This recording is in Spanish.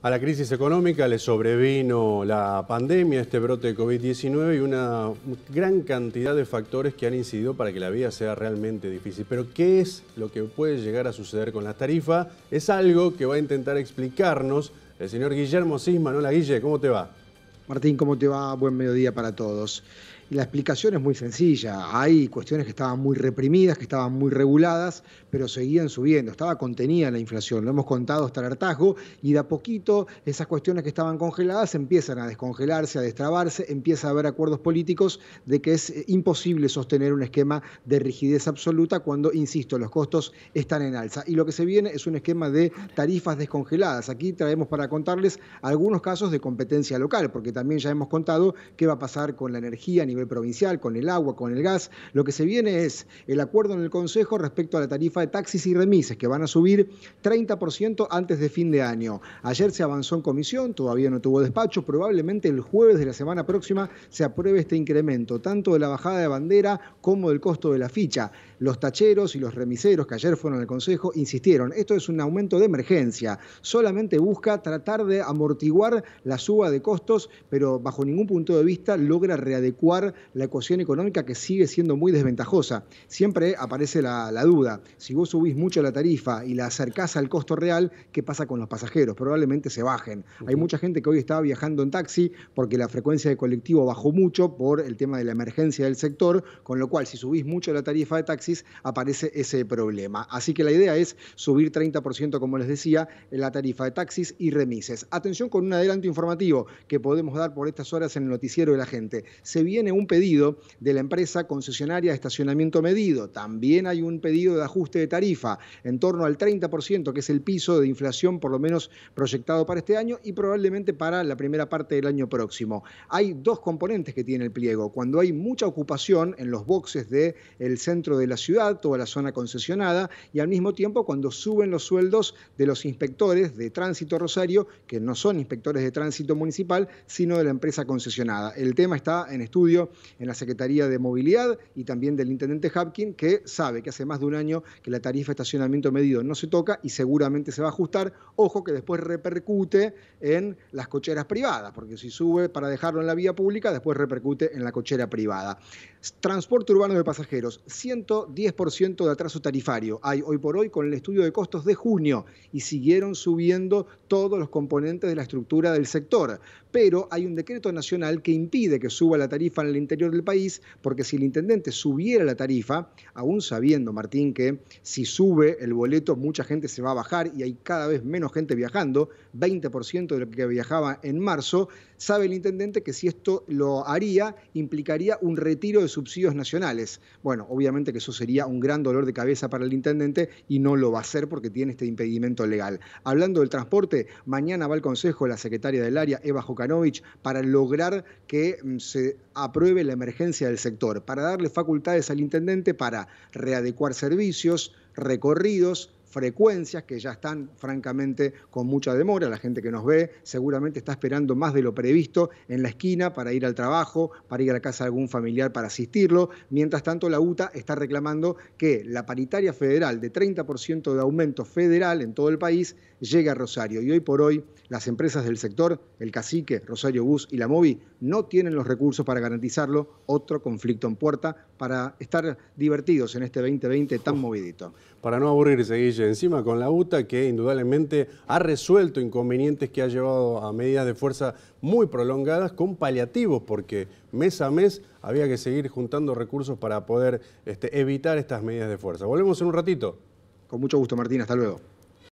A la crisis económica le sobrevino la pandemia, este brote de COVID-19 y una gran cantidad de factores que han incidido para que la vida sea realmente difícil. Pero ¿qué es lo que puede llegar a suceder con las tarifas? Es algo que va a intentar explicarnos el señor Guillermo no Hola Guille, ¿cómo te va? Martín, ¿cómo te va? Buen mediodía para todos la explicación es muy sencilla. Hay cuestiones que estaban muy reprimidas, que estaban muy reguladas, pero seguían subiendo. Estaba contenida la inflación, lo hemos contado hasta el hartazgo, y de a poquito esas cuestiones que estaban congeladas empiezan a descongelarse, a destrabarse, empieza a haber acuerdos políticos de que es eh, imposible sostener un esquema de rigidez absoluta cuando, insisto, los costos están en alza. Y lo que se viene es un esquema de tarifas descongeladas. Aquí traemos para contarles algunos casos de competencia local, porque también ya hemos contado qué va a pasar con la energía a nivel provincial, con el agua, con el gas. Lo que se viene es el acuerdo en el Consejo respecto a la tarifa de taxis y remises, que van a subir 30% antes de fin de año. Ayer se avanzó en comisión, todavía no tuvo despacho, probablemente el jueves de la semana próxima se apruebe este incremento, tanto de la bajada de bandera como del costo de la ficha. Los tacheros y los remiseros que ayer fueron al Consejo insistieron, esto es un aumento de emergencia, solamente busca tratar de amortiguar la suba de costos, pero bajo ningún punto de vista logra readecuar la ecuación económica que sigue siendo muy desventajosa. Siempre aparece la, duda. Si vos subís mucho la tarifa y la acercás al costo real, ¿qué pasa con los pasajeros? Probablemente se bajen. Hay mucha gente que hoy está viajando en taxi porque la frecuencia de colectivo bajó mucho por el tema de la emergencia del sector, con lo cual si subís mucho la tarifa de taxis aparece ese problema. Así que la idea es subir 30%, como les decía, en la tarifa de taxis y remises. Atención con un adelanto informativo que podemos dar por estas horas en el noticiero de la gente. Se viene un un pedido de la empresa concesionaria de estacionamiento medido. También hay un pedido de ajuste de tarifa en torno al 30%, que es el piso de inflación por lo menos proyectado para este año y probablemente para la primera parte del año próximo. Hay dos componentes que tiene el pliego. Cuando hay mucha ocupación en los boxes del centro de la ciudad, toda la zona concesionada, y al mismo tiempo cuando suben los sueldos de los inspectores de tránsito Rosario, que no son inspectores de tránsito municipal, sino de la empresa concesionada. El tema está en estudio en la Secretaría de Movilidad y también del Intendente Hapkin, que sabe que hace más de un año que la tarifa de estacionamiento medido no se toca y seguramente se va a ajustar. Ojo que después repercute en las cocheras privadas, porque si sube para dejarlo en la vía pública, después repercute en la cochera privada. Transporte urbano de pasajeros, 110% de atraso tarifario hay hoy por hoy con el estudio de costos de junio y siguieron subiendo todos los componentes de la estructura del sector. Pero hay un decreto nacional que impide que suba la tarifa en interior del país, porque si el intendente subiera la tarifa, aún sabiendo, Martín, que si sube el boleto, mucha gente se va a bajar y hay cada vez menos gente viajando, 20% de lo que viajaba en marzo, sabe el intendente que si esto lo haría, implicaría un retiro de subsidios nacionales. Bueno, obviamente que eso sería un gran dolor de cabeza para el intendente y no lo va a hacer porque tiene este impedimento legal. Hablando del transporte, mañana va al Consejo la secretaria del área, Eva Jukanovic para lograr que mm, se apruebe la emergencia del sector, para darle facultades al intendente para readecuar servicios, recorridos, frecuencias que ya están francamente con mucha demora. La gente que nos ve seguramente está esperando más de lo previsto en la esquina para ir al trabajo, para ir a la casa de algún familiar para asistirlo. Mientras tanto, la UTA está reclamando que la paritaria federal de 30% de aumento federal en todo el país llegue a Rosario. Y hoy por hoy las empresas del sector, el cacique, Rosario Bus y la Movi, no tienen los recursos para garantizarlo. Otro conflicto en puerta para estar divertidos en este 2020 tan movidito. Para no aburrirse, Guille encima con la UTA que indudablemente ha resuelto inconvenientes que ha llevado a medidas de fuerza muy prolongadas con paliativos porque mes a mes había que seguir juntando recursos para poder este, evitar estas medidas de fuerza. Volvemos en un ratito. Con mucho gusto Martín, hasta luego.